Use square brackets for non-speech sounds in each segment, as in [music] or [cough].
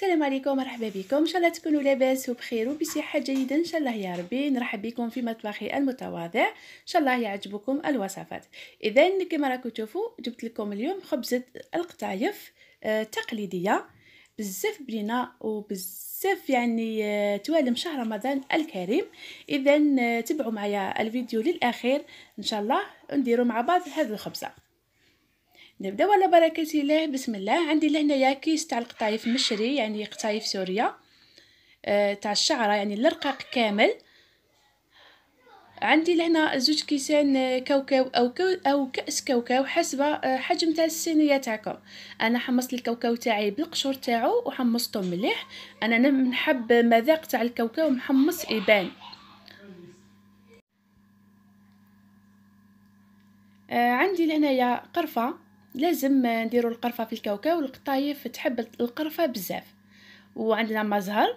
السلام عليكم مرحبا بكم ان شاء الله تكونوا لاباس وبخير وبصحه جيده ان شاء الله يا ربي نرحب بكم في مطبخي المتواضع ان شاء الله يعجبكم الوصفات اذا كما راكم تشوفوا جبت لكم اليوم خبزه القطايف التقليديه آه، بزاف بنينه وبزاف يعني آه، توالم شهر رمضان الكريم اذا آه، تبعوا معايا الفيديو للاخير ان شاء الله نديروا مع بعض هذه الخبزه نبداو على بركة الله بسم الله عندي لهنايا كيس تاع القطايف مشري يعني قطايف سوريا آه، تاع الشعرة يعني الرقاق كامل عندي لهنا زوج كيسان آه، كاوكاو او كو او كاس كاوكاو حسب آه، حجم تاع الصينيه تاعكم انا حمصت الكاوكاو تاعي بالقشور تاعو وحمصته مليح انا نحب مذاق تاع الكاوكاو محمص يبان عندي لهنايا قرفه لازم نديرو القرفه في الكاوكاو القطايف تحب القرفه بزاف وعندنا مزهر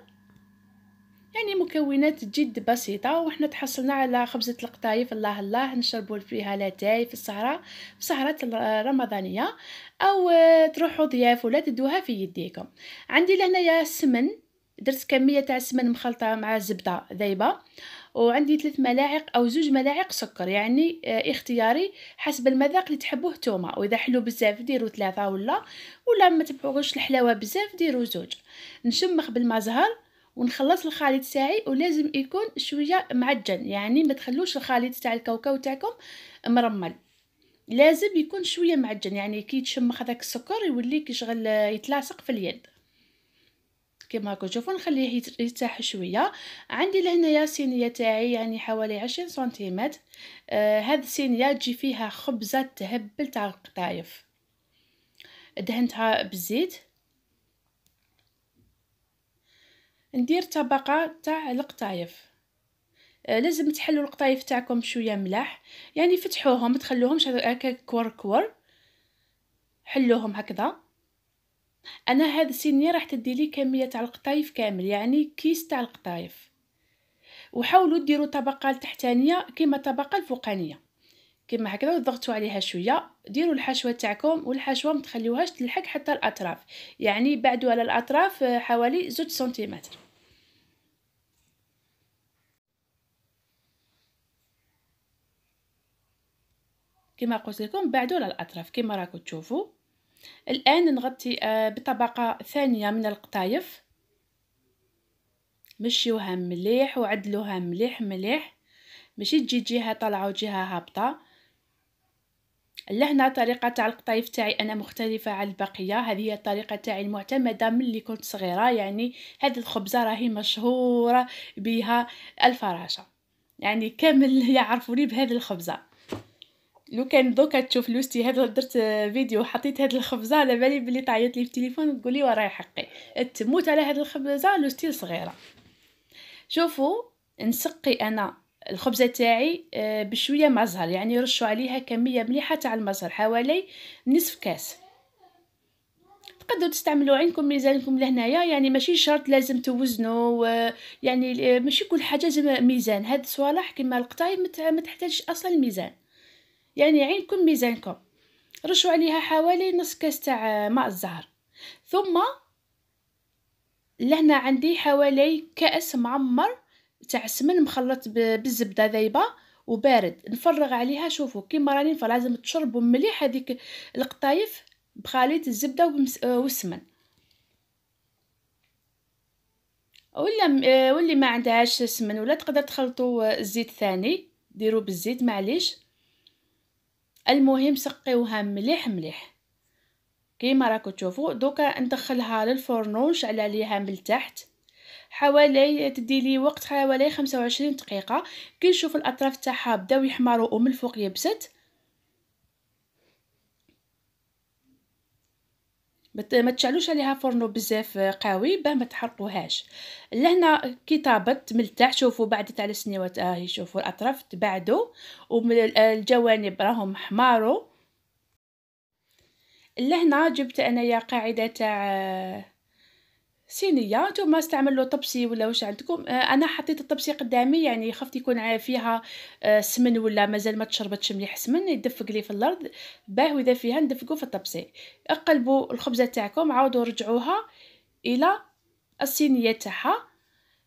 يعني مكونات جد بسيطة وحنا تحصلنا على خبزة القطايف الله الله نشربوا فيها لاتاي في السهرة في سهرات الرمضانية أو تروحوا ضياف ولا تدوها في يديكم عندي لهنايا السمن درت كميه تاع السمن مخلطه مع زبده ذايبه وعندي ثلاث ملاعق او زوج ملاعق سكر يعني آه، اختياري حسب المذاق اللي تحبوه نتوما واذا حلو بزاف ديروا ثلاثه ولا ولا ما تبغوش الحلاوه بزاف ديروا زوج نشمخ زهر ونخلص الخليط تاعي ولازم يكون شويه معجن يعني ما تخلوش الخليط تاع الكاوكاو تاعكم مرمل لازم يكون شويه معجن يعني كي تشمخ هذاك السكر يولي كيشغل آه، يتلاصق في اليد كما راكم تشوفوا نخليه يرتاح شويه عندي لهنايا صينيه تاعي يعني حوالي 20 سنتيمتر آه هاد الصينيه تجي فيها خبزه تهبل تاع القطايف دهنتها بالزيت ندير طبقه تاع القطايف آه، لازم تحلوا القطايف تاعكم شويه ملاح يعني فتحوهم ما تخلوهمش هكا كور كور حلوهم هكذا انا هاد السنيه راح تدي لي كميه تاع القطايف كامل يعني كيس تاع القطايف وحاولوا ديروا طبقه التحتانيه كما الطبقه الفوقانيه كما هكذا وضغطوا عليها شويه ديروا الحشوه تاعكم والحشوه ما تخليوهاش تلحق حتى الاطراف يعني بعدوا على الاطراف حوالي زوج سنتيمتر كما قلت لكم بعدوا على الاطراف كما راكم تشوفوا الآن نغطي آه، بطبقة ثانية من القطايف مشيوها مليح وعدلوها مليح مليح ماشي تجي جهة طالعة وجهة هابطة لهنا طريقة تاع القطايف تاعي أنا مختلفة على البقية هذه هي الطريقة تاعي المعتمدة من اللي كنت صغيرة يعني هذه الخبزة راهي مشهورة بها الفراشة يعني كامل [laughs] يعرفوني بهذه الخبزة لو كان دوكا تشوف لوستي هذا درت فيديو حطيت هاد الخبزه على بالي بلي تعيط لي في التليفون تقولي وراي حقي تموت على هاد الخبزه لوستي صغيره شوفوا نسقي انا الخبزه تاعي آه، بشويه مزهر يعني رشوا عليها كميه مليحه تاع المزهر حوالي نصف كاس تقدروا تستعملوا عينكم ميزانكم لهنايا يعني ماشي شرط لازم توزنوا يعني آه، ماشي كل حاجه ميزان هاد الصوالح كما القطايب ما تحتاجش اصلا الميزان يعني عينكم ميزانكم رشوا عليها حوالي نص كاس تاع ماء الزهر ثم لهنا عندي حوالي كاس معمر تاع سمن مخلط بالزبده ذايبه وبارد نفرغ عليها شوفوا كيما راني فلازم تشربوا مليح هذيك القطايف بخليط الزبده والسمن ولا آه، واللي ما عندهاش سمن ولا تقدر تخلطوا الزيت ثاني ديروا بالزيت معليش المهم سقيوها مليح مليح كيما راكو تشوفوا دوكا ندخلها للفرن ونشعل عليها من التحت حوالي تدي لي وقت حوالي 25 دقيقه كي نشوف الاطراف تاعها بداو يحمروا ومن الفوق يبست ما تشعلوش عليها فرنو بزاف قوي باه ما تحرقوهاش لهنا كي طابت من التحت شوفوا بعدت على سنوات اهي شوفوا الاطراف تبعدوا والجوانب آه، راهم حمارو لهنا جبت انايا قاعده تاع آه، صينيه نتوما استعملوا طبسي ولا واش عندكم آه، انا حطيت الطبسي قدامي يعني خفت يكون فيها آه، سمن ولا مازال ما تشربتش مليح سمن يدفق لي في الارض باه واذا فيها ندفقوا في الطبسي قلبوا الخبزه تاعكم عاودوا رجعوها الى الصينيه تاعها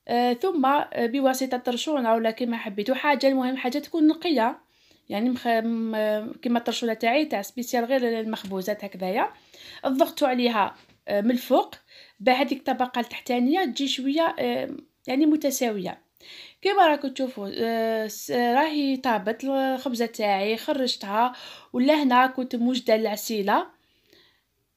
آه، ثم بواسطه رشونه ولا كيما حبيتوا حاجه المهم حاجه تكون نقيه يعني مخ... م... كما الطرشونه تاعي تاع سبيسيال غير المخبوزات هكذايا ضغطوا عليها آه، من الفوق بهذيك الطبقه التحتانيه تجي شويه آه، يعني متساويه كيما راكم تشوفوا آه، راهي طابت الخبزه تاعي خرجتها ولا هنا كنت موجده العسيله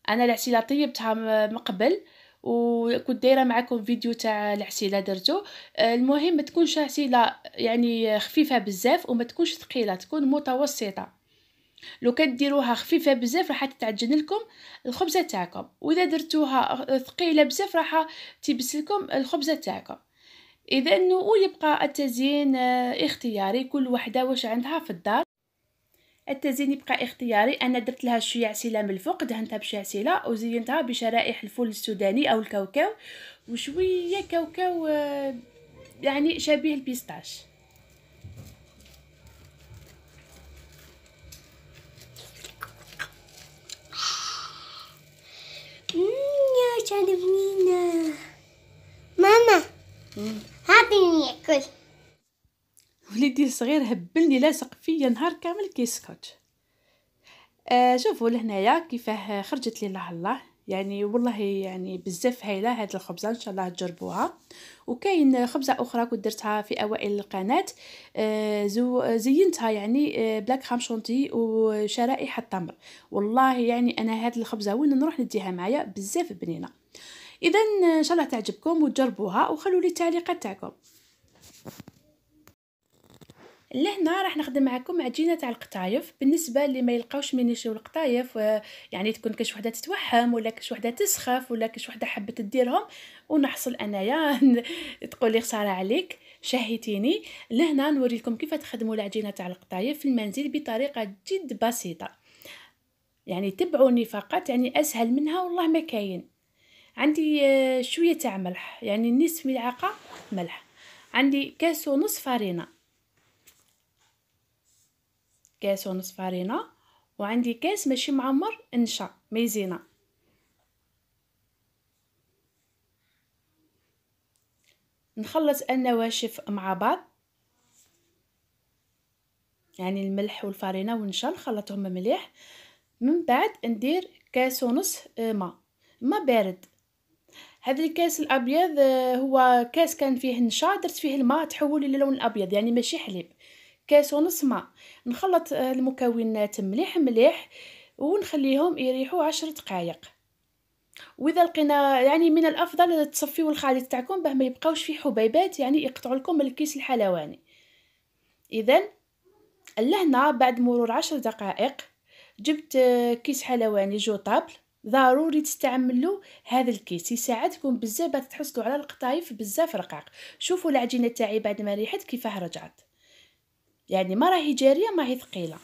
انا العسيله طيبتها من قبل وكنت دايره معكم فيديو تاع العسيله درتو المهم ما تكونش عسيله يعني خفيفه بزاف وما تكونش ثقيله تكون متوسطه لو كديروها خفيفه بزاف راح تتعجن لكم الخبزه تاعكم واذا درتوها ثقيله بزاف راح تيبس لكم الخبزه تاعكم اذا ويبقى التزيين آه، اختياري كل وحده واش عندها في الدار التزيين يبقى اختياري انا درت لها شويه عسيله من الفوق دهنتها بشي عسيله وزينتها بشرائح الفول السوداني او الكاوكاو وشويه كاوكاو آه، يعني شبيه البيستاش على بنينا ماما هابيني ياكل وليدي الصغير هبلني لاصق فيا نهار كامل كيسكت آه شوفوا لهنايا كيفاه خرجت لي الله الله يعني والله يعني بزاف هايله هاد الخبزه ان شاء الله تجربوها وكاين خبزه اخرى كنت درتها في اوائل القناه آه، زو زينتها يعني آه، بلاك شونتي وشرائح التمر والله يعني انا هاد الخبزه وين نروح نديها معايا بزاف بنينه اذا ان شاء الله تعجبكم وتجربوها وخلوا لي التعليقات تاعكم لهنا راح نخدم معكم عجينه تاع القطايف بالنسبه اللي ما يلقاوش من يشريو القطايف يعني تكون كاش وحده تتوهم ولا كاش وحده تسخف ولا كاش وحده حبت ديرهم ونحصل انايا [laughs] تقول لي خساره عليك شهيتيني لهنا نوريكم كيف تخدموا العجينه تاع القطايف في المنزل بطريقه جد بسيطه يعني تبعوني فقط يعني اسهل منها والله ما كاين عندي آه، شويه تاع ملح يعني نصف ملعقه ملح عندي كاس ونص فرينه كاس ونص فرينة وعندي كاس ماشي معمر نشا ميزينا نخلط النواشف مع بعض يعني الملح والفرينه ونشا نخلطهم مليح من بعد ندير كاس ونص آه، ماء ماء بارد هذا الكاس الابيض آه، هو كاس كان فيه نشا درت فيه الماء تحول الى لون الابيض يعني ماشي حليب كاس ونص ماء نخلط آه، المكونات مليح مليح ونخليهم يريحوا عشر دقائق واذا لقينا يعني من الافضل تصفيو الخليط تاعكم باه ما يبقاوش فيه حبيبات يعني يقطعوا لكم الكيس الحلواني اذا لهنا بعد مرور عشر دقائق جبت آه، كيس حلواني جو طابل ضروري تستعملوا هذا الكيس يساعدكم بزاف باش تحصلوا على القطايف بزاف رقاق شوفوا العجينه تاعي بعد ما ريحت كيفاه رجعت يعني ما راهي جاريه ما هي ثقيله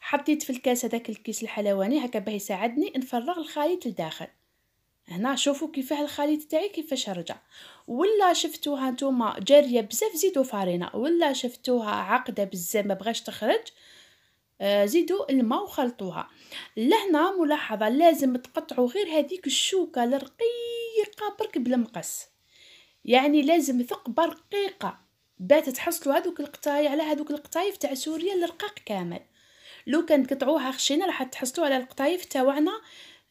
حطيت في الكاس هذاك الكيس الحلواني هكا باه يساعدني نفرغ الخليط لداخل هنا شوفوا كيفاه الخليط تاعي كيفاش رجع ولا شفتوها نتوما جاريه بزاف زيدوا فارينه ولا شفتوها عقده بزاف ما بغاش تخرج آه، زيدوا الماء وخلطوها لهنا ملاحظه لازم تقطعوا غير هذيك الشوكه الرقيقه برك بالمقص يعني لازم ثقبه رقيقه بات تحصلوا هذوك القطايع على هذوك القطايف تاع سوريا الرقاق كامل لو كان قطعوها خشينا راح تحصلوا على القطايف تاعنا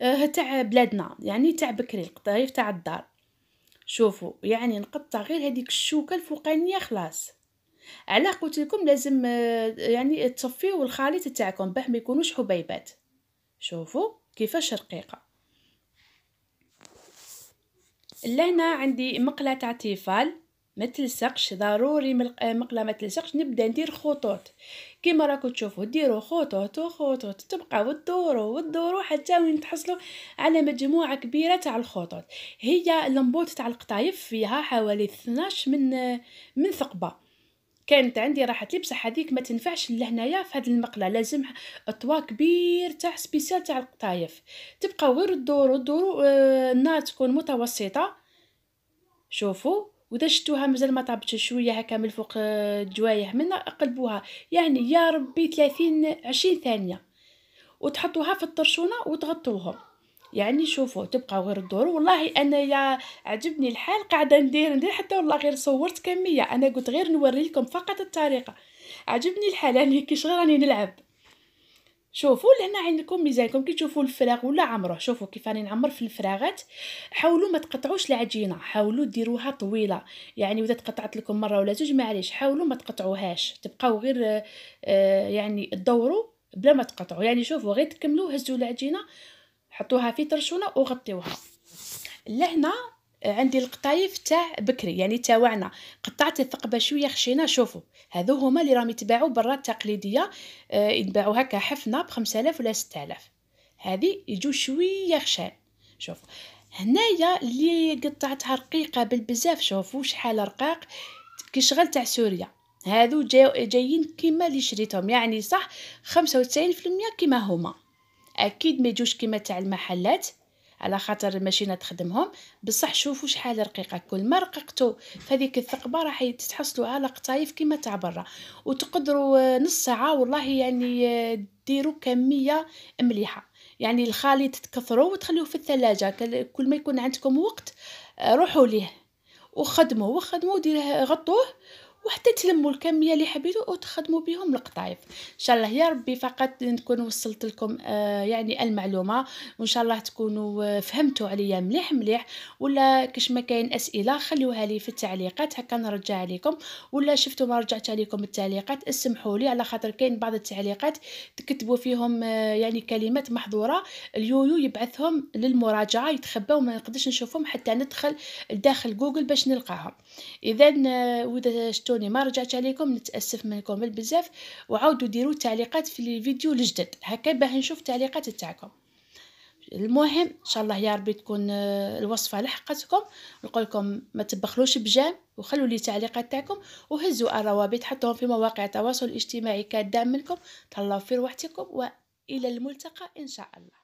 آه، تاع بلادنا يعني تاع بكري القطايف تاع الدار شوفوا يعني نقطع غير هذيك الشوكه الفوقانيه خلاص على قلت لكم لازم آه، يعني تصفيو الخليط تاعكم باه ما يكونوش حبيبات شوفوا كيفاش رقيقه لهنا عندي مقله تاع تيفال ما تلصقش ضروري مقله ما تلصقش نبدا ندير خطوط كيما راكم تشوفوا ديروا خطوط وخطوط تبقاو تدوروا وتدوروا حتى وين تحصلوا على مجموعه كبيره تاع الخطوط هي اللمبوط تاع القطايف فيها حوالي 12 من من ثقبه كانت عندي راحت لي بصح هذيك ما تنفعش لهنايا في هذه المقله لازم اطوا كبير تاع سبيسيال تاع القطايف تبقى غير تدوروا تدوروا آه، النار تكون متوسطه شوفوا واذا شتوها مازال ما طابتش شويه هكا من فوق آه، الجوايح من قلبوها يعني يا ربي 30 20 ثانيه وتحطوها في الطرشونه وتغطوهم يعني شوفوا تبقاو غير الدور والله انايا عجبني الحال قاعده ندير ندير حتى والله غير صورت كميه انا قلت غير نوري لكم فقط الطريقه عجبني الحال يعني كي شغل راني نلعب شوفوا لهنا عندكم ميزانكم كي تشوفوا الفراغ ولا عمره شوفوا كيف راني نعمر في الفراغات حاولوا ما تقطعوش العجينه حاولوا ديروها طويله يعني واذا تقطعت لكم مره ولا زوج معليش حاولوا ما تقطعوهاش تبقاو غير آه، يعني تدوروا بلا ما تقطعوا يعني شوفوا غير تكملوا هزوا العجينه حطوها في طرشونه وغطيوها لهنا عندي القطايف تاع بكري يعني تاوعنا قطعت الثقبه شويه خشينا شوفوا هذو هما اللي راهم يتباعوا برا التقليديه آه، يتباعوا هكا حفنه ب 5000 ولا 6000 هذه يجو شويه خشان شوفوا هنايا اللي قطعتها رقيقه بالبزاف شوفوا شحال رقاق كي شغل تاع سوريا هذو جاي جايين كيما اللي شريتهم يعني صح 95% كيما هما اكيد ما يجوش كيما تاع المحلات على خاطر الماشينه تخدمهم بصح شوفوا شحال رقيقه كل ما رققتو فهذيك الثقبه راح تحصلوا على قطايف كيما تاع برا وتقدروا نص ساعه والله يعني ديروا كميه مليحه يعني الخليط تكثروا وتخليوه في الثلاجه كل ما يكون عندكم وقت آه، روحوا ليه وخدموا وخدموا ديروه غطوه وحتى تلموا الكميه اللي حبيتوا وتخدموا بهم القطايف ان شاء الله يا ربي فقط نكون وصلت لكم آه يعني المعلومه وان شاء الله تكونوا آه، فهمتوا عليا مليح مليح ولا كش ما كاين اسئله خليوها لي في التعليقات هكا نرجع عليكم ولا شفتوا ما رجعت عليكم التعليقات اسمحوا لي على خاطر كاين بعض التعليقات تكتبوا فيهم آه يعني كلمات محظوره اليويو يبعثهم للمراجعه يتخباو ما نقدرش نشوفهم حتى ندخل داخل جوجل باش نلقاهم اذا آه واذا سامحتوني ما رجعت عليكم نتاسف منكم بزاف وعاودوا ديروا تعليقات في الفيديو الجدد هكا باه نشوف التعليقات تاعكم المهم ان شاء الله يا ربي تكون آه، الوصفه لحقتكم نقول لكم ما تبخلوش بجام وخلوا لي تعليقات تاعكم وهزوا الروابط حطوهم في مواقع التواصل الاجتماعي كدعم منكم تهلاو في روحتكم والى الملتقى ان شاء الله